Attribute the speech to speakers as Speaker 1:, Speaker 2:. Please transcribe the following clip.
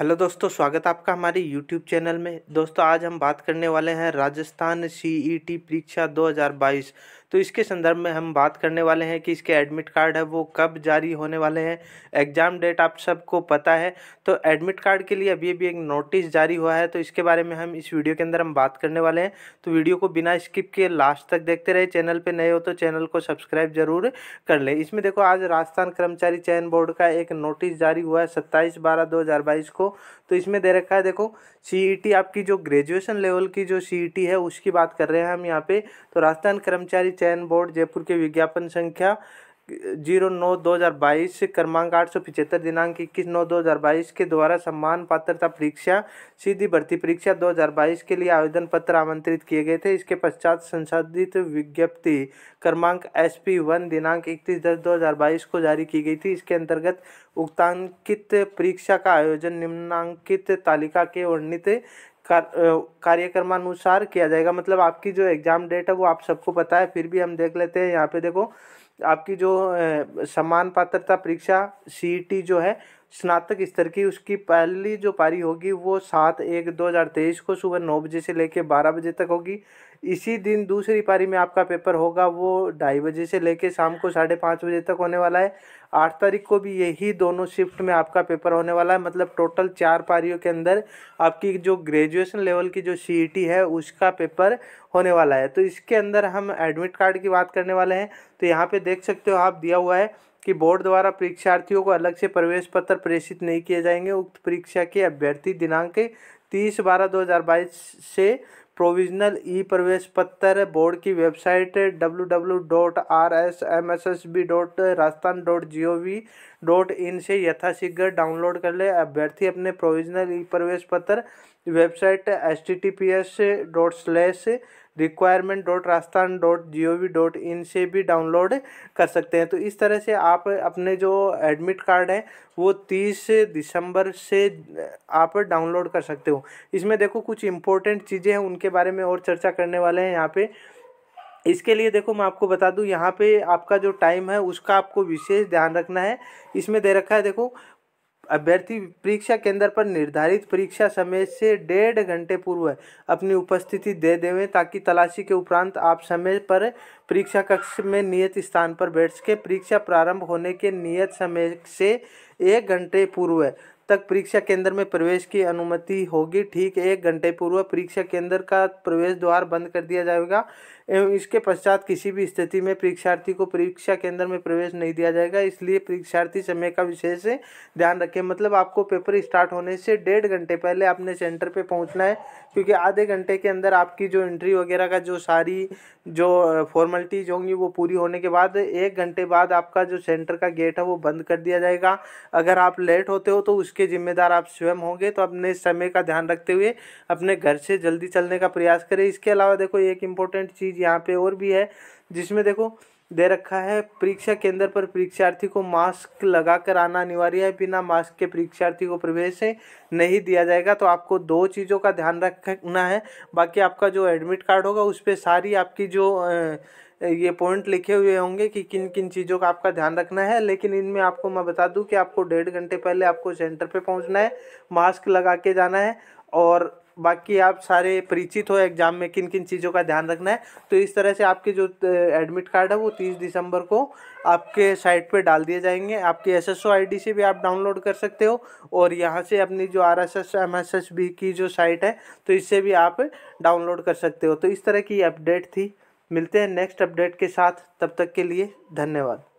Speaker 1: hello दोस्तों स्वागत आपका हमारे यूट्यूब चैनल में दोस्तों आज हम बात करने वाले हैं राजस्थान सीईटी e परीक्षा 2022 तो इसके संदर्भ में हम बात करने वाले हैं कि इसके एडमिट कार्ड है वो कब जारी होने वाले हैं एग्ज़ाम डेट आप सबको पता है तो एडमिट कार्ड के लिए अभी अभी एक नोटिस जारी हुआ है तो इसके बारे में हम इस वीडियो के अंदर हम बात करने वाले हैं तो वीडियो को बिना स्किप किए लास्ट तक देखते रहे चैनल पर नए हो तो चैनल को सब्सक्राइब जरूर कर ले इसमें देखो आज राजस्थान कर्मचारी चयन बोर्ड का एक नोटिस जारी हुआ है सत्ताईस बारह दो को तो इसमें दे रखा है देखो सी e आपकी जो ग्रेजुएशन लेवल की जो सी e है उसकी बात कर रहे हैं हम यहाँ पे तो राजस्थान कर्मचारी चयन बोर्ड जयपुर के विज्ञापन संख्या जीरो नौ दो हज़ार बाईस क्रमांक आठ सौ पिचहत्तर दिनांक इक्कीस नौ दो हज़ार बाईस के द्वारा सम्मान पात्रता परीक्षा सीधी भर्ती परीक्षा दो हज़ार बाईस के लिए आवेदन पत्र आमंत्रित किए गए थे इसके पश्चात संसाधित विज्ञप्ति क्रमांक एस पी वन दिनांक इकतीस दस दो हज़ार बाईस को जारी की गई थी इसके अंतर्गत उक्तांकित परीक्षा का आयोजन निम्नांकित तालिका के वर्णित कार्यक्रमानुसार किया जाएगा मतलब आपकी जो एग्ज़ाम डेट है वो आप सबको पता है फिर भी हम देख लेते हैं यहाँ पे देखो आपकी जो समान पात्रता परीक्षा सी e जो है स्नातक स्तर की उसकी पहली जो पारी होगी वो सात एक दो हज़ार तेईस को सुबह नौ बजे से लेकर बारह बजे तक होगी इसी दिन दूसरी पारी में आपका पेपर होगा वो ढाई बजे से लेकर शाम को साढ़े पाँच बजे तक होने वाला है आठ तारीख को भी यही दोनों शिफ्ट में आपका पेपर होने वाला है मतलब टोटल चार पारियों के अंदर आपकी जो ग्रेजुएशन लेवल की जो सी e है उसका पेपर होने वाला है तो इसके अंदर हम एडमिट कार्ड की बात करने वाले हैं तो यहाँ पर देख सकते हो आप दिया हुआ है कि बोर्ड द्वारा परीक्षार्थियों को अलग से प्रवेश पत्र प्रेषित नहीं किए जाएंगे उक्त परीक्षा के अभ्यर्थी दिनांक तीस बारह दो हज़ार बाईस से प्रोविजनल ई प्रवेश पत्र बोर्ड की website W W dot R S M S S B dot Rajasthan dot G O V dot in से यथाशीघ्र डाउनलोड कर ले अभ्यर्थी अपने प्रोविजनल ई प्रवेश पत्र website H T T P S dot slash requirement dot Rajasthan dot G O V dot in से भी डाउनलोड कर सकते हैं तो इस तरह से आप अपने जो एडमिट कार्ड है वो तीस दिसंबर से आप डाउनलोड कर सकते हो इसमें देखो कुछ इंपॉर्टेंट चीज़ें हैं उनके बारे में और चर्चा करने वाले हैं यहाँ पे इसके लिए देखो मैं आपको बता दूं यहाँ पे आपका जो टाइम है उसका आपको विशेष ध्यान रखना है इसमें दे रखा है देखो अभ्यर्थी परीक्षा केंद्र पर निर्धारित परीक्षा समय से डेढ़ घंटे पूर्व अपनी उपस्थिति दे देवें ताकि तलाशी के उपरांत आप समय पर परीक्षा कक्ष में नियत स्थान पर बैठ सकें परीक्षा प्रारंभ होने के नियत समय से एक घंटे पूर्व तक परीक्षा केंद्र में प्रवेश की अनुमति होगी ठीक एक घंटे पूर्व परीक्षा केंद्र का प्रवेश द्वार बंद कर दिया जाएगा एवं इसके पश्चात किसी भी स्थिति में परीक्षार्थी को परीक्षा केंद्र में प्रवेश नहीं दिया जाएगा इसलिए परीक्षार्थी समय का विशेष ध्यान रखें मतलब आपको पेपर स्टार्ट होने से डेढ़ घंटे पहले अपने सेंटर पर पहुँचना है क्योंकि आधे घंटे के अंदर आपकी जो एंट्री वगैरह का जो सारी जो फॉर्मेलिटीज़ होंगी वो पूरी होने के बाद एक घंटे बाद आपका जो सेंटर का गेट है वो बंद कर दिया जाएगा अगर आप लेट होते हो तो उसके जिम्मेदार आप स्वयं होंगे तो अपने समय का ध्यान रखते हुए अपने घर से जल्दी चलने का प्रयास करें इसके अलावा देखो एक इम्पोर्टेंट चीज़ यहाँ पे और भी है जिसमें देखो दे रखा है परीक्षा केंद्र पर परीक्षार्थी को मास्क लगा कर आना अनिवार्य है बिना मास्क के परीक्षार्थी को प्रवेश नहीं दिया जाएगा तो आपको दो चीज़ों का ध्यान रखना है बाकी आपका जो एडमिट कार्ड होगा उस पर सारी आपकी जो ये पॉइंट लिखे हुए होंगे कि किन किन चीज़ों का आपका ध्यान रखना है लेकिन इनमें आपको मैं बता दूं कि आपको डेढ़ घंटे पहले आपको सेंटर पे पहुंचना है मास्क लगा के जाना है और बाकी आप सारे परिचित हो एग्जाम में किन किन चीज़ों का ध्यान रखना है तो इस तरह से आपके जो एडमिट कार्ड है वो तीस दिसंबर को आपके साइट पे डाल दिए जाएंगे आपके एस एस से भी आप डाउनलोड कर सकते हो और यहाँ से अपनी जो R S S M S S B की जो साइट है तो इससे भी आप डाउनलोड कर सकते हो तो इस तरह की अपडेट थी मिलते हैं नेक्स्ट अपडेट के साथ तब तक के लिए धन्यवाद